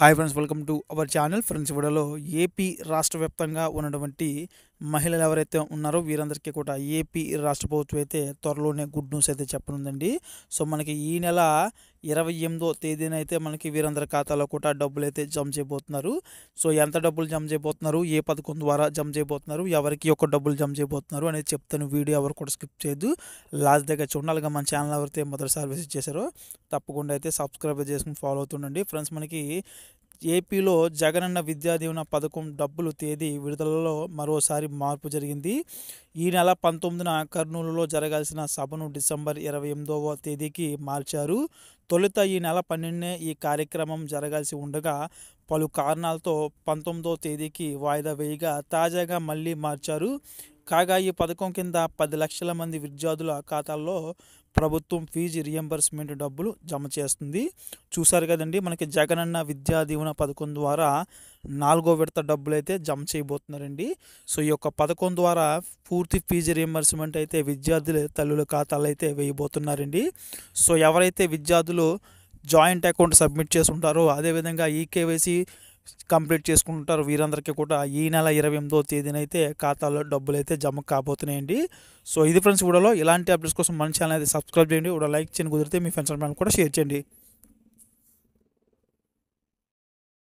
hi friends welcome to our channel friends ఇవ్వడలో AP రాష్ట్ర వ్యాప్తంగా ఉన్నటువంటి మహిళలు ఎవరైతే ఉన్నారో వీరందరికీ కూడా ఏపీ రాష్ట్ర ప్రభుత్వం అయితే త్వరలోనే గుడ్ న్యూస్ అయితే చెప్పనుందండి సో మనకి ఈ నెల ఇరవై ఎనిమిదో తేదీన అయితే మనకి వీరందరి ఖాతాలో కూడా డబ్బులు అయితే జమ చేయబోతున్నారు సో ఎంత డబ్బులు జమ చేయబోతున్నారు ఏ పథకం ద్వారా జమ చేయబోతున్నారు ఎవరికి ఒక డబ్బులు జమ చేయబోతున్నారు అనేది చెప్తాను వీడియో ఎవరు కూడా స్కిప్ చేయదు లాస్ట్ దగ్గర చూడాలిగా మన ఛానల్ ఎవరైతే మొదటిసారి విజిట్ చేశారో తప్పకుండా అయితే సబ్స్క్రైబ్ చేసుకుని ఫాలో అవుతుండండి ఫ్రెండ్స్ మనకి ఏపీలో జగనన్న దీవెన పథకం డబ్బులు తేదీ విడుదలలో మరోసారి మార్పు జరిగింది ఈ నెల పంతొమ్మిదిన కర్నూలులో జరగాల్సిన సభను డిసెంబర్ ఇరవై ఎనిమిదవ తేదీకి మార్చారు తొలుత ఈ నెల పన్నెండునే ఈ కార్యక్రమం జరగాల్సి ఉండగా పలు కారణాలతో పంతొమ్మిదో తేదీకి వాయిదా వేయగా తాజాగా మళ్ళీ మార్చారు కాగా ఈ పథకం కింద పది లక్షల మంది విద్యార్థుల ఖాతాల్లో ప్రభుత్వం ఫీజు రియంబర్స్మెంట్ డబ్బులు జమ చేస్తుంది చూశారు కదండి మనకి జగనన్న విద్యా దీవెన పథకం ద్వారా నాలుగో విడత డబ్బులు అయితే జమ చేయబోతున్నారండి సో ఈ యొక్క పథకం ద్వారా పూర్తి ఫీజు రియంబర్స్మెంట్ అయితే విద్యార్థుల తల్లుల ఖాతాలు అయితే వేయబోతున్నారండి సో ఎవరైతే విద్యార్థులు జాయింట్ అకౌంట్ సబ్మిట్ చేసి ఉంటారో అదేవిధంగా ఈకేవైసీ కంప్లీట్ చేసుకుంటారు వీరందరికీ కూడా ఈ నెల ఇరవై ఎనిమిదో తేదీనైతే ఖాతాలో డబ్బులు అయితే జమ కాబోతున్నాయండి సో ఇది ఫ్రెండ్స్ వీడియోలో ఇలాంటి అప్డేట్స్ కోసం మన ఛానల్ అయితే సబ్స్క్రైబ్ చేయండి కూడా లైక్ చేయండి కుదిరితే మీ ఫ్రెండ్స్ కూడా షేర్ చేయండి